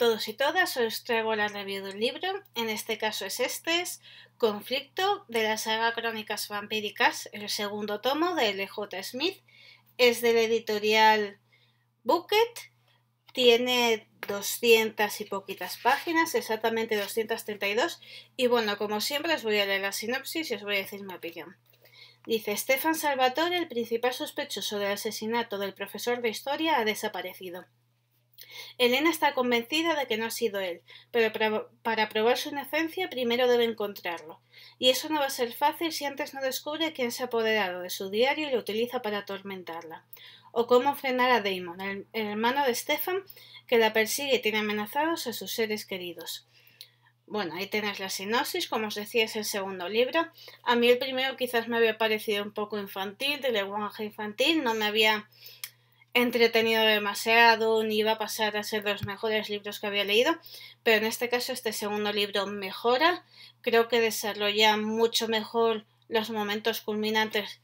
todos y todas, os traigo la review de un libro, en este caso es este, es Conflicto de la saga Crónicas Vampíricas, el segundo tomo de L.J. Smith, es de la editorial Bucket, tiene 200 y poquitas páginas, exactamente 232, y bueno, como siempre os voy a leer la sinopsis y os voy a decir mi opinión. Dice, Estefan Salvatore, el principal sospechoso del asesinato del profesor de historia, ha desaparecido. Elena está convencida de que no ha sido él, pero para probar su inocencia primero debe encontrarlo. Y eso no va a ser fácil si antes no descubre quién se ha apoderado de su diario y lo utiliza para atormentarla. O cómo frenar a Damon, el, hermano de Stefan, que la persigue y tiene amenazados a sus seres queridos. Bueno, ahí tenéis la sinopsis, como os decía, es el segundo libro. A mí el primero quizás me había parecido un poco infantil, de lenguaje infantil, no me había entretenido demasiado, ni iba a pasar a ser de los mejores libros que había leído, pero en este caso este segundo libro mejora, creo que desarrolla mucho mejor los momentos culminantes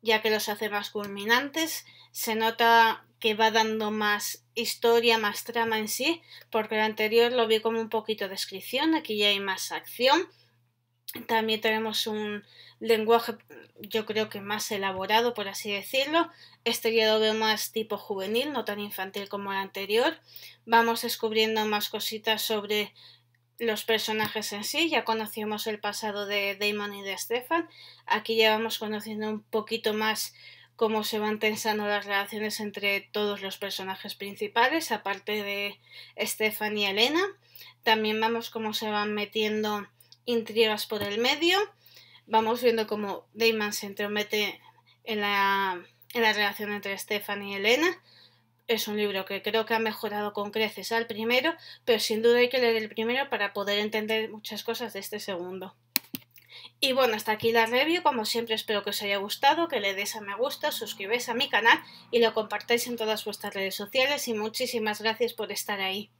ya que los hace más culminantes, se nota que va dando más historia, más trama en sí, porque el anterior lo vi como un poquito de descripción, aquí ya hay más acción, también tenemos un lenguaje, yo creo que más elaborado, por así decirlo. Este ya lo veo más tipo juvenil, no tan infantil como el anterior. Vamos descubriendo más cositas sobre los personajes en sí. Ya conocíamos el pasado de Damon y de Stefan. Aquí ya vamos conociendo un poquito más cómo se van tensando las relaciones entre todos los personajes principales, aparte de Stefan y Elena. También vamos cómo se van metiendo intrigas por el medio. Vamos viendo cómo Damon se entromete en la, relación entre Stephanie y Elena. Es un libro que creo que ha mejorado con creces al primero, pero sin duda hay que leer el primero para poder entender muchas cosas de este segundo. Y bueno, hasta aquí la review. Como siempre, espero que os haya gustado, que le des a me gusta, suscribáis a mi canal y lo compartáis en todas vuestras redes sociales. Y muchísimas gracias por estar ahí.